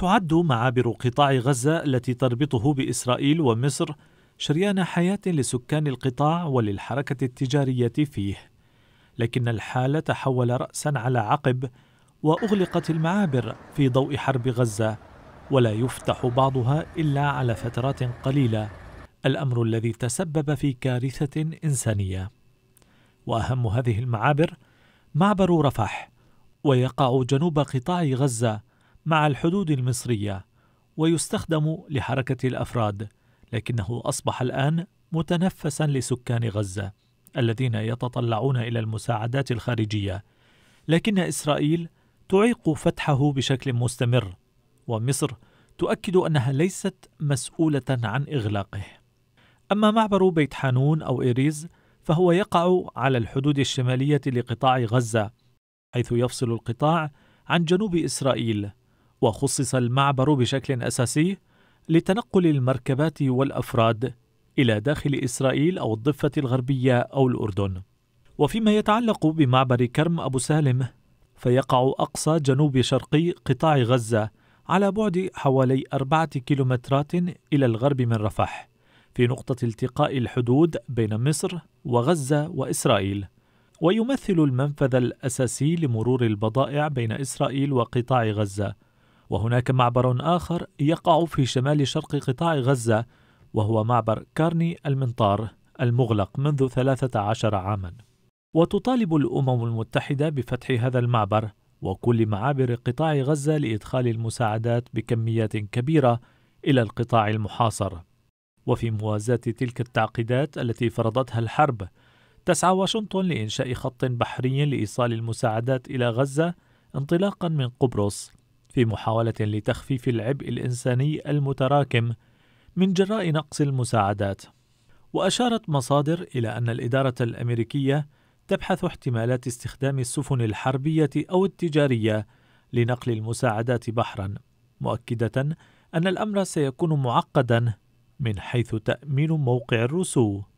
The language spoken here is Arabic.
تعد معابر قطاع غزة التي تربطه بإسرائيل ومصر شريان حياة لسكان القطاع وللحركة التجارية فيه، لكن الحال تحول رأسا على عقب وأغلقت المعابر في ضوء حرب غزة ولا يفتح بعضها إلا على فترات قليلة، الأمر الذي تسبب في كارثة إنسانية. وأهم هذه المعابر معبر رفح، ويقع جنوب قطاع غزة مع الحدود المصرية ويستخدم لحركة الأفراد لكنه أصبح الآن متنفسا لسكان غزة الذين يتطلعون إلى المساعدات الخارجية لكن إسرائيل تعيق فتحه بشكل مستمر ومصر تؤكد أنها ليست مسؤولة عن إغلاقه أما معبر بيت حانون أو إيريز فهو يقع على الحدود الشمالية لقطاع غزة حيث يفصل القطاع عن جنوب إسرائيل وخصص المعبر بشكل أساسي لتنقل المركبات والأفراد إلى داخل إسرائيل أو الضفة الغربية أو الأردن وفيما يتعلق بمعبر كرم أبو سالم فيقع أقصى جنوب شرقي قطاع غزة على بعد حوالي أربعة كيلومترات إلى الغرب من رفح في نقطة التقاء الحدود بين مصر وغزة وإسرائيل ويمثل المنفذ الأساسي لمرور البضائع بين إسرائيل وقطاع غزة وهناك معبر آخر يقع في شمال شرق قطاع غزة وهو معبر كارني المنطار المغلق منذ 13 عامًا. وتطالب الأمم المتحدة بفتح هذا المعبر وكل معابر قطاع غزة لإدخال المساعدات بكميات كبيرة إلى القطاع المحاصر. وفي موازاة تلك التعقيدات التي فرضتها الحرب، تسعى واشنطن لإنشاء خط بحري لإيصال المساعدات إلى غزة انطلاقا من قبرص في محاولة لتخفيف العبء الإنساني المتراكم من جراء نقص المساعدات. وأشارت مصادر إلى أن الإدارة الأمريكية تبحث احتمالات استخدام السفن الحربية أو التجارية لنقل المساعدات بحرًا، مؤكدة أن الأمر سيكون معقدًا من حيث تأمين موقع الرسو.